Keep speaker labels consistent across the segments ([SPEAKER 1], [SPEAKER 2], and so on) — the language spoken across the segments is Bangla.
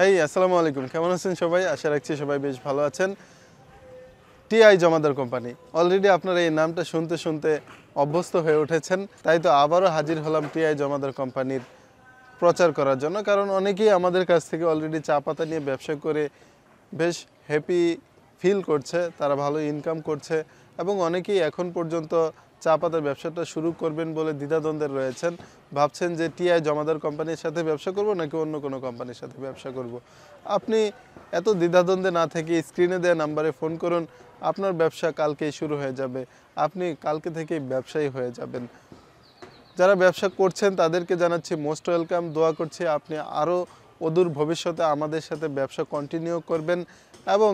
[SPEAKER 1] হেই আসসালামু আলাইকুম কেমন আছেন সবাই আশা রাখছি সবাই বেশ ভালো আছেন টিআই জমাদার কোম্পানি অলরেডি আপনারা এই নামটা শুনতে শুনতে অভ্যস্ত হয়ে উঠেছেন তাই তো আবারও হাজির হলাম টিআই জমাদার কোম্পানির প্রচার করার জন্য কারণ অনেকেই আমাদের কাছ থেকে অলরেডি চা পাতা নিয়ে ব্যবসা করে বেশ হ্যাপি ফিল করছে তারা ভালো ইনকাম করছে এবং অনেকেই এখন পর্যন্ত চা পাতার ব্যবসাটা শুরু করবেন বলে দ্বিধাদ্বন্দ্বের রয়েছেন ভাবছেন যে টিআই জমাদার কোম্পানির সাথে ব্যবসা করব নাকি অন্য কোনো কোম্পানির সাথে ব্যবসা করব। আপনি এত দ্বিধাদ্বন্দ্বে না থেকে স্ক্রিনে দেওয়া নাম্বারে ফোন করুন আপনার ব্যবসা কালকেই শুরু হয়ে যাবে আপনি কালকে থেকেই ব্যবসায়ী হয়ে যাবেন যারা ব্যবসা করছেন তাদেরকে জানাচ্ছি মোস্ট ওয়েলকাম দোয়া করছি আপনি আরও অদূর ভবিষ্যতে আমাদের সাথে ব্যবসা কন্টিনিউ করবেন এবং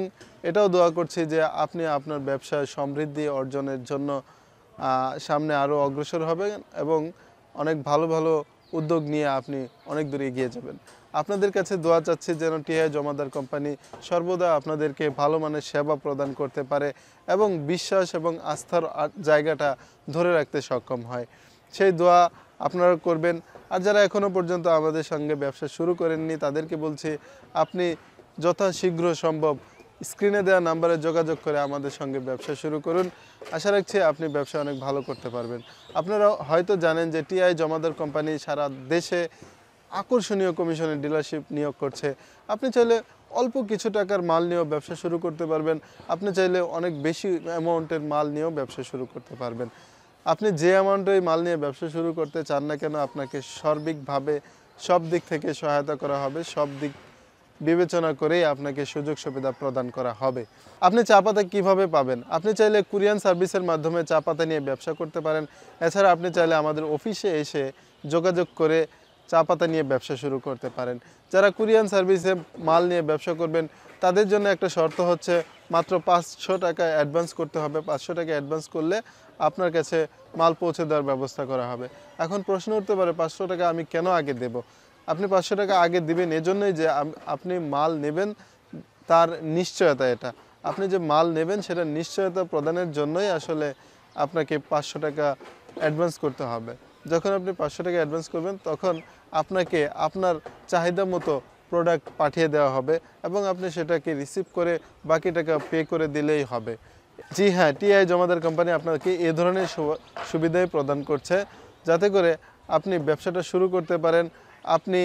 [SPEAKER 1] এটাও দোয়া করছি যে আপনি আপনার ব্যবসায় সমৃদ্ধি অর্জনের জন্য সামনে আরও অগ্রসর হবেন এবং অনেক ভালো ভালো উদ্যোগ নিয়ে আপনি অনেক দূর এগিয়ে যাবেন আপনাদের কাছে দোয়া চাচ্ছি যেন টিআই জমাদার কোম্পানি সর্বদা আপনাদেরকে ভালো মানের সেবা প্রদান করতে পারে এবং বিশ্বাস এবং আস্থার জায়গাটা ধরে রাখতে সক্ষম হয় সেই দোয়া আপনারা করবেন আর যারা এখনও পর্যন্ত আমাদের সঙ্গে ব্যবসা শুরু করেননি তাদেরকে বলছি আপনি যথাশীঘ্র সম্ভব স্ক্রিনে দেওয়া নাম্বারে যোগাযোগ করে আমাদের সঙ্গে ব্যবসা শুরু করুন আশা রাখছি আপনি ব্যবসা অনেক ভালো করতে পারবেন আপনারা হয়তো জানেন যে টিআই জমাদার কোম্পানি সারা দেশে আকর্ষণীয় কমিশনের ডিলারশিপ নিয়োগ করছে আপনি চাইলে অল্প কিছু টাকার মাল নিয়েও ব্যবসা শুরু করতে পারবেন আপনি চাইলে অনেক বেশি অ্যামাউন্টের মাল নিয়েও ব্যবসা শুরু করতে পারবেন আপনি যে অ্যামাউন্টের মাল নিয়ে ব্যবসা শুরু করতে চান না কেন আপনাকে সার্বিকভাবে সব দিক থেকে সহায়তা করা হবে সব দিক বিবেচনা করেই আপনাকে সুযোগ সুবিধা প্রদান করা হবে আপনি চা পাতা কীভাবে পাবেন আপনি চাইলে কুরিয়ান সার্ভিসের মাধ্যমে চা পাতা নিয়ে ব্যবসা করতে পারেন এছাড়া আপনি চাইলে আমাদের অফিসে এসে যোগাযোগ করে চা পাতা নিয়ে ব্যবসা শুরু করতে পারেন যারা কুরিয়ান সার্ভিসে মাল নিয়ে ব্যবসা করবেন তাদের জন্য একটা শর্ত হচ্ছে মাত্র পাঁচশো টাকা অ্যাডভান্স করতে হবে পাঁচশো টাকা অ্যাডভান্স করলে আপনার কাছে মাল পৌঁছে দেওয়ার ব্যবস্থা করা হবে এখন প্রশ্ন উঠতে পারে পাঁচশো টাকা আমি কেন আগে দেবো আপনি পাঁচশো টাকা আগে দিবেন এজন্যই যে আপনি মাল নেবেন তার নিশ্চয়তা এটা আপনি যে মাল নেবেন সেটা নিশ্চয়তা প্রদানের জন্যই আসলে আপনাকে পাঁচশো টাকা অ্যাডভান্স করতে হবে যখন আপনি পাঁচশো টাকা অ্যাডভান্স করবেন তখন আপনাকে আপনার চাহিদা মতো প্রোডাক্ট পাঠিয়ে দেওয়া হবে এবং আপনি সেটাকে রিসিভ করে বাকি টাকা পে করে দিলেই হবে জি হ্যাঁ টিআই জমাদার কোম্পানি আপনাকে এ ধরনের সুবিধাই প্রদান করছে যাতে করে আপনি ব্যবসাটা শুরু করতে পারেন আপনি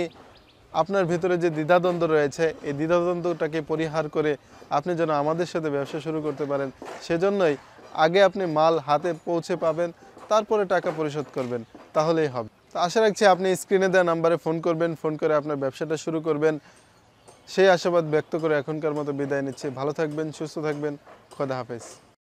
[SPEAKER 1] আপনার ভিতরে যে দ্বিধাদ্বন্দ্ব রয়েছে এই দ্বিধাদ্বন্দ্বটাকে পরিহার করে আপনি যেন আমাদের সাথে ব্যবসা শুরু করতে পারেন সেজন্যই আগে আপনি মাল হাতে পৌঁছে পাবেন তারপরে টাকা পরিশোধ করবেন তাহলেই হবে তো আশা রাখছি আপনি স্ক্রিনে দেওয়া নাম্বারে ফোন করবেন ফোন করে আপনার ব্যবসাটা শুরু করবেন সেই আশাবাদ ব্যক্ত করে এখনকার মতো বিদায় নিচ্ছে ভালো থাকবেন সুস্থ থাকবেন খোদা হাফেজ